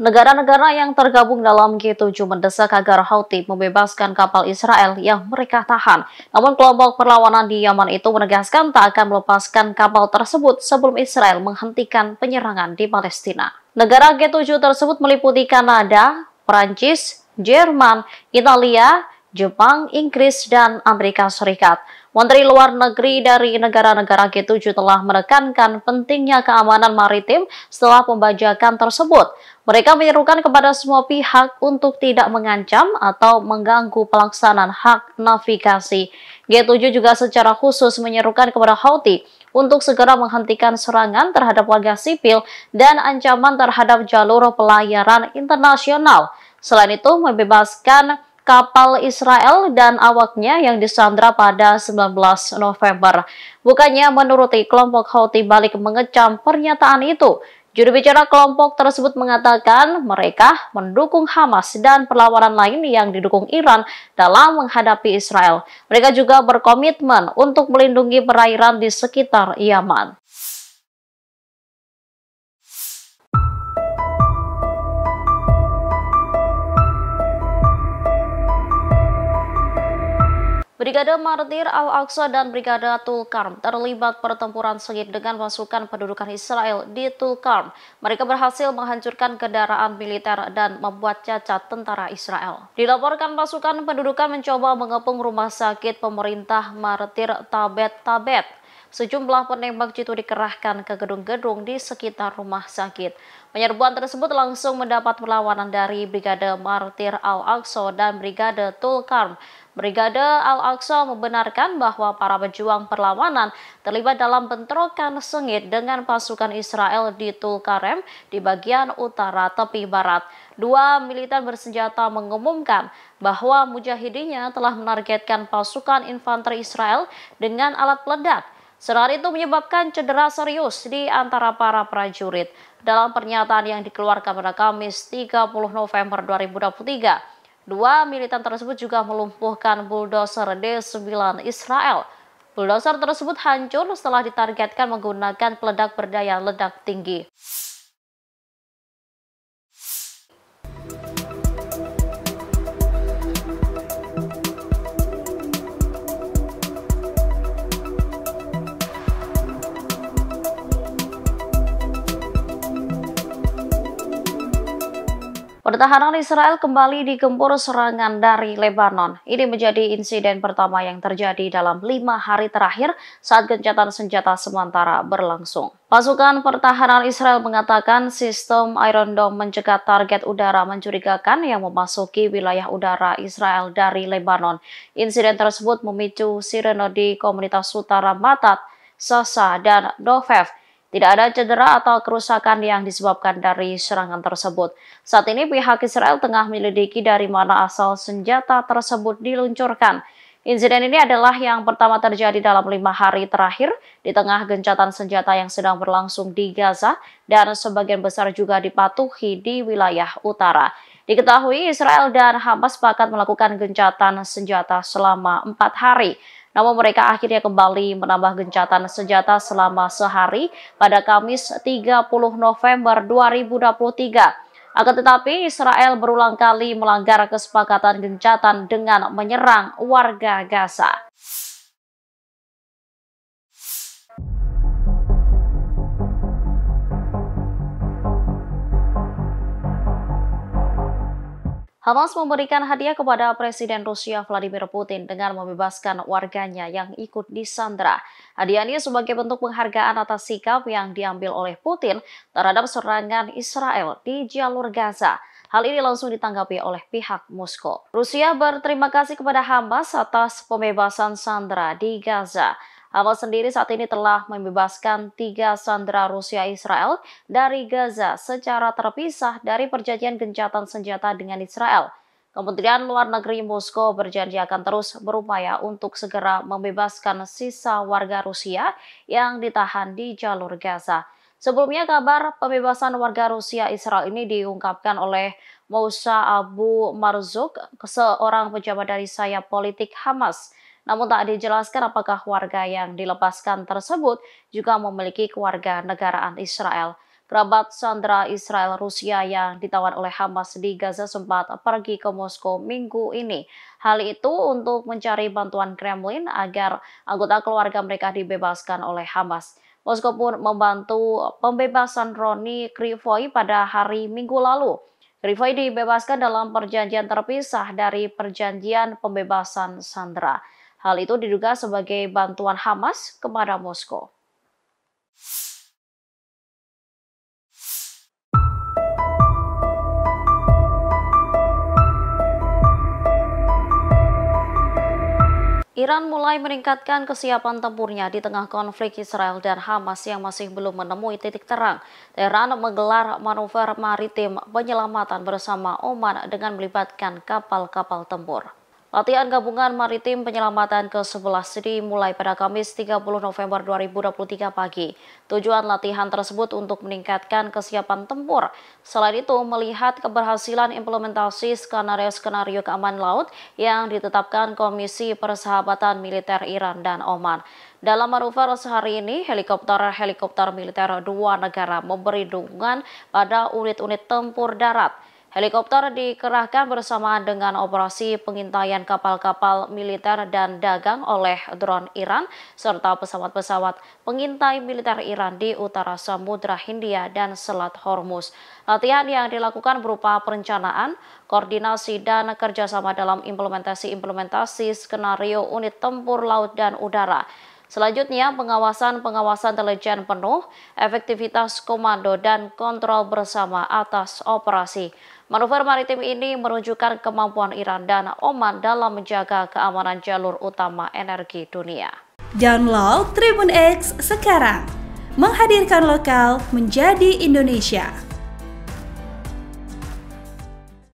Negara-negara yang tergabung dalam G7 mendesak agar Houthi membebaskan kapal Israel yang mereka tahan. Namun kelompok perlawanan di Yaman itu menegaskan tak akan melepaskan kapal tersebut sebelum Israel menghentikan penyerangan di Palestina. Negara G7 tersebut meliputi Kanada, Perancis, Jerman, Italia, Jepang, Inggris, dan Amerika Serikat. Menteri Luar Negeri dari negara-negara G7 telah menekankan pentingnya keamanan maritim setelah pembajakan tersebut. Mereka menyerukan kepada semua pihak untuk tidak mengancam atau mengganggu pelaksanaan hak navigasi. G7 juga secara khusus menyerukan kepada Houthi untuk segera menghentikan serangan terhadap warga sipil dan ancaman terhadap jalur pelayaran internasional. Selain itu, membebaskan kapal Israel dan awaknya yang disandra pada 19 November. Bukannya menuruti kelompok Houthi balik mengecam pernyataan itu. Juru bicara kelompok tersebut mengatakan mereka mendukung Hamas dan perlawanan lain yang didukung Iran dalam menghadapi Israel. Mereka juga berkomitmen untuk melindungi perairan di sekitar Yaman. Brigade Martir Al-Aqsa dan Brigade Tulkarm terlibat pertempuran sengit dengan pasukan pendudukan Israel di Tulkarm. Mereka berhasil menghancurkan kendaraan militer dan membuat cacat tentara Israel. Dilaporkan pasukan pendudukan mencoba mengepung rumah sakit pemerintah Martir Tabet Tabet Sejumlah penembak jitu dikerahkan ke gedung-gedung di sekitar rumah sakit. Penyerbuan tersebut langsung mendapat perlawanan dari Brigade Martir Al-Aqsa dan Brigade Tulkarm. Brigade Al-Aqsa membenarkan bahwa para pejuang perlawanan terlibat dalam bentrokan sengit dengan pasukan Israel di Tulkarem di bagian utara tepi barat. Dua militan bersenjata mengumumkan bahwa mujahidinya telah menargetkan pasukan infanteri Israel dengan alat peledak Serangan itu menyebabkan cedera serius di antara para prajurit. Dalam pernyataan yang dikeluarkan pada Kamis 30 November 2023, dua militan tersebut juga melumpuhkan bulldozer D9 Israel. Bulldozer tersebut hancur setelah ditargetkan menggunakan peledak berdaya ledak tinggi. Pertahanan Israel kembali digempur serangan dari Lebanon. Ini menjadi insiden pertama yang terjadi dalam lima hari terakhir saat gencatan senjata sementara berlangsung. Pasukan pertahanan Israel mengatakan sistem Iron Dome mencegah target udara mencurigakan yang memasuki wilayah udara Israel dari Lebanon. Insiden tersebut memicu sirene di komunitas utara Matat, Sasa, dan Dovev tidak ada cedera atau kerusakan yang disebabkan dari serangan tersebut. Saat ini pihak Israel tengah menyelidiki dari mana asal senjata tersebut diluncurkan. Insiden ini adalah yang pertama terjadi dalam lima hari terakhir di tengah gencatan senjata yang sedang berlangsung di Gaza dan sebagian besar juga dipatuhi di wilayah utara. Diketahui Israel dan Hamas sepakat melakukan gencatan senjata selama empat hari. Namun mereka akhirnya kembali menambah gencatan senjata selama sehari pada Kamis 30 November 2023. Akan tetapi, Israel berulang kali melanggar kesepakatan gencatan dengan menyerang warga Gaza. Hamas memberikan hadiah kepada Presiden Rusia Vladimir Putin dengan membebaskan warganya yang ikut disandra. Hadiah ini sebagai bentuk penghargaan atas sikap yang diambil oleh Putin terhadap serangan Israel di jalur Gaza. Hal ini langsung ditanggapi oleh pihak Moskow. Rusia berterima kasih kepada Hamas atas pembebasan sandra di Gaza. Hamas sendiri saat ini telah membebaskan tiga sandera Rusia Israel dari Gaza secara terpisah dari perjanjian gencatan senjata dengan Israel. Kementerian Luar Negeri Moskow berjanji akan terus berupaya untuk segera membebaskan sisa warga Rusia yang ditahan di jalur Gaza. Sebelumnya kabar pembebasan warga Rusia Israel ini diungkapkan oleh Mousa Abu Marzuk, seorang pejabat dari sayap politik Hamas. Namun tak dijelaskan apakah warga yang dilepaskan tersebut juga memiliki keluarga negaraan Israel. Kerabat Sandra Israel Rusia yang ditawan oleh Hamas di Gaza sempat pergi ke Moskow minggu ini. Hal itu untuk mencari bantuan Kremlin agar anggota keluarga mereka dibebaskan oleh Hamas. Moskow pun membantu pembebasan Roni Krivoy pada hari Minggu lalu. Krivoy dibebaskan dalam perjanjian terpisah dari perjanjian pembebasan Sandra. Hal itu diduga sebagai bantuan Hamas kepada Moskow. Iran mulai meningkatkan kesiapan tempurnya di tengah konflik Israel dan Hamas yang masih belum menemui titik terang. Tehran menggelar manuver maritim penyelamatan bersama Oman dengan melibatkan kapal-kapal tempur. Latihan gabungan maritim penyelamatan ke-11 mulai pada Kamis 30 November 2023 pagi. Tujuan latihan tersebut untuk meningkatkan kesiapan tempur. Selain itu, melihat keberhasilan implementasi skenario-skenario keamanan laut yang ditetapkan Komisi Persahabatan Militer Iran dan Oman. Dalam manuver sehari ini, helikopter-helikopter militer dua negara memberi dukungan pada unit-unit tempur darat. Helikopter dikerahkan bersamaan dengan operasi pengintaian kapal-kapal militer dan dagang oleh drone Iran serta pesawat-pesawat pengintai militer Iran di utara Samudra Hindia dan Selat Hormuz. Latihan yang dilakukan berupa perencanaan, koordinasi, dan kerjasama dalam implementasi-implementasi skenario unit tempur laut dan udara. Selanjutnya, pengawasan-pengawasan intelijen penuh, efektivitas komando, dan kontrol bersama atas operasi. Manuver maritim ini menunjukkan kemampuan Iran dan Oman dalam menjaga keamanan jalur utama energi dunia. Download Tribun X sekarang, menghadirkan lokal menjadi Indonesia.